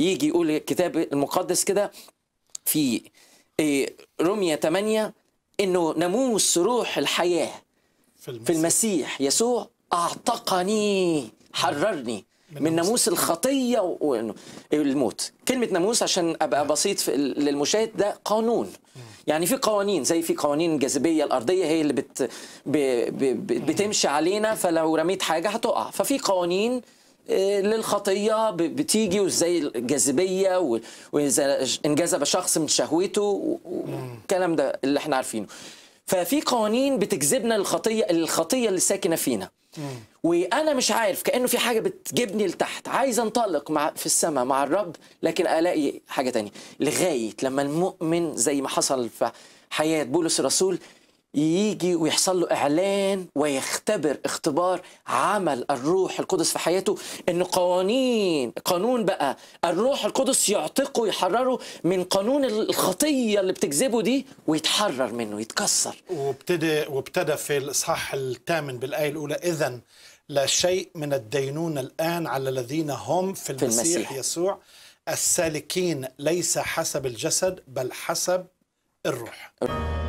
يجي يقول الكتاب المقدس كده في إيه، رمية 8 انه ناموس روح الحياه في المسيح, في المسيح يسوع اعتقني حررني من, ناموس الخطيه والموت كلمه ناموس عشان ابقى بسيط للمشاهد ده قانون يعني في قوانين زي في قوانين الجاذبيه الارضيه هي اللي بت بتمشي علينا فلو رميت حاجه هتقع ففي قوانين آه، للخطيه بتيجي وازاي الجاذبيه واذا انجذب شخص من شهوته والكلام ده اللي احنا عارفينه ففي قوانين بتجذبنا للخطيه الخطيه اللي ساكنه فينا وانا مش عارف كانه في حاجه بتجيبني لتحت عايز انطلق مع في السماء مع الرب لكن الاقي حاجه تانية لغايه لما المؤمن زي ما حصل في حياه بولس الرسول يجي ويحصل له اعلان ويختبر اختبار عمل الروح القدس في حياته ان قوانين قانون بقى الروح القدس يعتقه يحرره من قانون الخطيه اللي بتجذبه دي ويتحرر منه يتكسر وابتدى وابتدى في الاصحاح الثامن بالايه الاولى اذا لا شيء من الدينونه الان على الذين هم في المسيح, في المسيح. يسوع السالكين ليس حسب الجسد بل حسب الروح